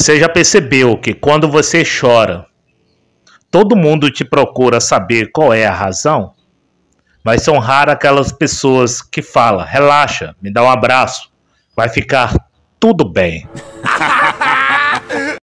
Você já percebeu que quando você chora, todo mundo te procura saber qual é a razão? Mas são raras aquelas pessoas que falam: relaxa, me dá um abraço, vai ficar tudo bem.